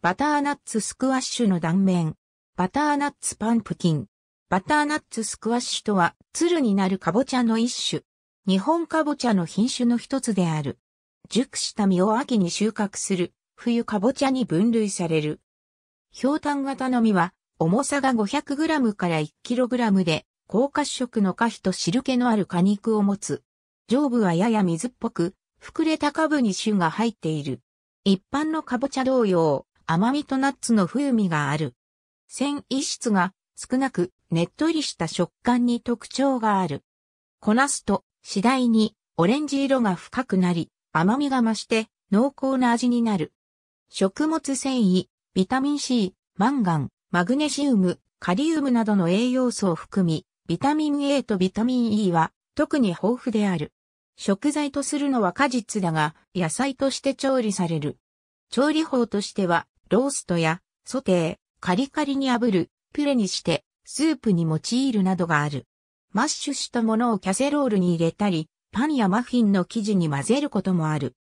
バターナッツスクワッシュの断面、バターナッツパンプキン。バターナッツスクワッシュとは、ツルになるカボチャの一種。日本カボチャの品種の一つである。熟した実を秋に収穫する、冬カボチャに分類される。氷炭型の実は、重さが 500g から 1kg で、高褐色の果皮と汁気のある果肉を持つ。上部はやや水っぽく、膨れた株に種が入っている。一般のカボチャ同様、甘みとナッツの風味がある。繊維質が少なくねっとりした食感に特徴がある。こなすと次第にオレンジ色が深くなり、甘みが増して濃厚な味になる。食物繊維、ビタミン C、マンガン、マグネシウム、カリウムなどの栄養素を含み、ビタミン A とビタミン E は特に豊富である。食材とするのは果実だが、野菜として調理される。調理法としては、ローストや、ソテー、カリカリに炙る、ピュレにして、スープに用いるなどがある。マッシュしたものをキャセロールに入れたり、パンやマフィンの生地に混ぜることもある。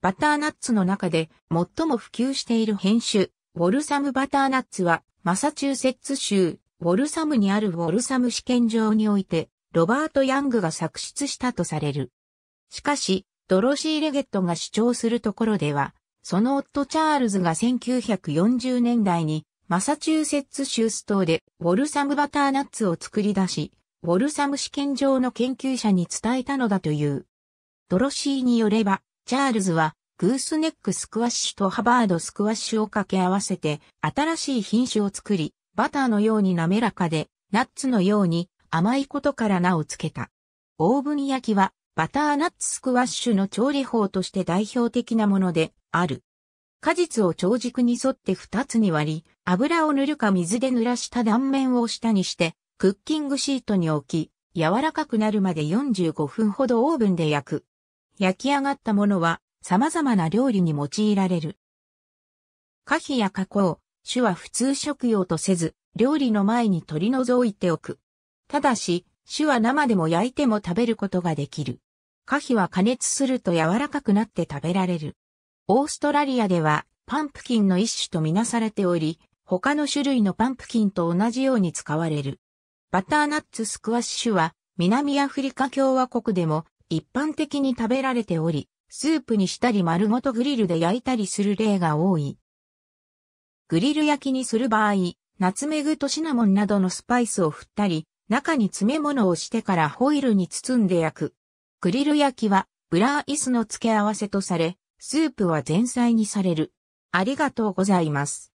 バターナッツの中で最も普及している品種、ウォルサムバターナッツは、マサチューセッツ州、ウォルサムにあるウォルサム試験場において、ロバート・ヤングが作出したとされる。しかし、ドロシー・レゲットが主張するところでは、その夫チャールズが1940年代にマサチューセッツ州ストーでウォルサムバターナッツを作り出し、ウォルサム試験場の研究者に伝えたのだという。ドロシーによれば、チャールズはグースネックスクワッシュとハバードスクワッシュを掛け合わせて新しい品種を作り、バターのように滑らかで、ナッツのように甘いことから名を付けた。オーブン焼きはバターナッツスクワッシュの調理法として代表的なもので、ある。果実を長軸に沿って二つに割り、油を塗るか水で濡らした断面を下にして、クッキングシートに置き、柔らかくなるまで45分ほどオーブンで焼く。焼き上がったものは様々な料理に用いられる。可否や加工、種は普通食用とせず、料理の前に取り除いておく。ただし、種は生でも焼いても食べることができる。可否は加熱すると柔らかくなって食べられる。オーストラリアではパンプキンの一種とみなされており、他の種類のパンプキンと同じように使われる。バターナッツスクワッシュは南アフリカ共和国でも一般的に食べられており、スープにしたり丸ごとグリルで焼いたりする例が多い。グリル焼きにする場合、ナツメグとシナモンなどのスパイスを振ったり、中に詰め物をしてからホイルに包んで焼く。グリル焼きはブラーイスの付け合わせとされ、スープは前菜にされる。ありがとうございます。